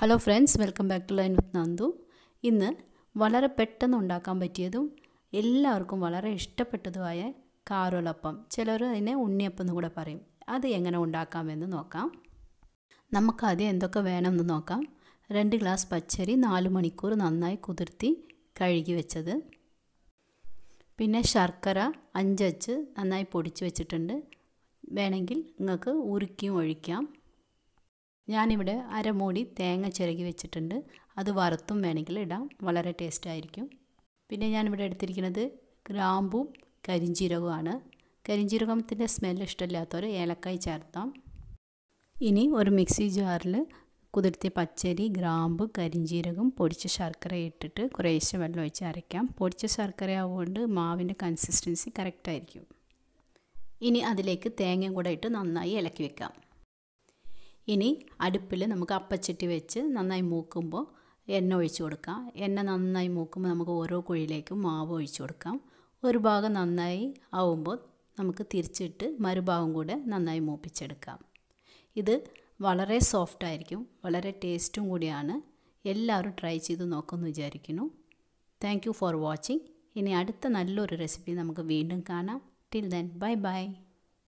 hello friends welcome back to line with Nandu ഇന്ന് വളരെ പെട്ടെന്ന് ഉണ്ടാക്കാൻ പറ്റിയതും എല്ലാവർക്കും വളരെ ഇഷ്ടപ്പെട്ടതുമായ കാരോലപ്പം ചിലർ അതിനെ ഉണ്ണിയപ്പം എന്ന് കൂടെ പറയും അത് എങ്ങനെ ഉണ്ടാക്കാമെന്ന് നോക്കാം നമുക്കാദ്യം എന്തൊക്കെ വേണമെന്ന് നോക്കാം രണ്ട് ഗ്ലാസ് പച്ചരി നാല് മണിക്കൂർ നന്നായി കുതിർത്തി കഴുകി വെച്ചത് പിന്നെ ശർക്കര അഞ്ചച്ച് നന്നായി പൊടിച്ച് വെച്ചിട്ടുണ്ട് വേണമെങ്കിൽ നിങ്ങൾക്ക് ഉരുക്കിയും ഒഴിക്കാം ഞാനിവിടെ അരമൂടി തേങ്ങ ചിരകി വെച്ചിട്ടുണ്ട് അത് വറുത്തും വേണമെങ്കിൽ ഇടാം വളരെ ടേസ്റ്റ് ആയിരിക്കും പിന്നെ ഞാനിവിടെ എടുത്തിരിക്കുന്നത് ഗ്രാമ്പും കരിഞ്ചീരകവുമാണ് കരിഞ്ചീരകത്തിൻ്റെ സ്മെല്ല് ഇഷ്ടമില്ലാത്തവർ ഏലക്കായി ചേർത്താം ഇനി ഒരു മിക്സി ജാറിൽ കുതിർത്തിയ പച്ചരി ഗ്രാമ്പ് കരിഞ്ചീരകം പൊടിച്ച ശർക്കര ഇട്ടിട്ട് കുറേശ്ശെ വെള്ളം ഒഴിച്ച് അരയ്ക്കാം പൊടിച്ച ശർക്കര ആവുകൊണ്ട് മാവിൻ്റെ കൺസിസ്റ്റൻസി കറക്റ്റായിരിക്കും ഇനി അതിലേക്ക് തേങ്ങയും കൂടെ ഇട്ട് നന്നായി ഇളക്കി വെക്കാം ഇനി അടുപ്പിൽ നമുക്ക് അപ്പച്ചട്ടി വെച്ച് നന്നായി മൂക്കുമ്പോൾ എണ്ണ ഒഴിച്ചു കൊടുക്കാം എണ്ണ നന്നായി മൂക്കുമ്പോൾ നമുക്ക് ഓരോ കുഴിയിലേക്കും മാവ് ഒഴിച്ചു കൊടുക്കാം ഒരു ഭാഗം നന്നായി ആവുമ്പോൾ നമുക്ക് തിരിച്ചിട്ട് മറുഭാഗം കൂടെ നന്നായി മൂപ്പിച്ചെടുക്കാം ഇത് വളരെ സോഫ്റ്റ് ആയിരിക്കും വളരെ ടേസ്റ്റും കൂടിയാണ് എല്ലാവരും ട്രൈ ചെയ്ത് നോക്കുമെന്ന് വിചാരിക്കുന്നു താങ്ക് യു ഫോർ വാച്ചിങ് ഇനി അടുത്ത നല്ലൊരു റെസിപ്പി നമുക്ക് വീണ്ടും കാണാം ടിൽ ദെൻ ബൈ ബൈ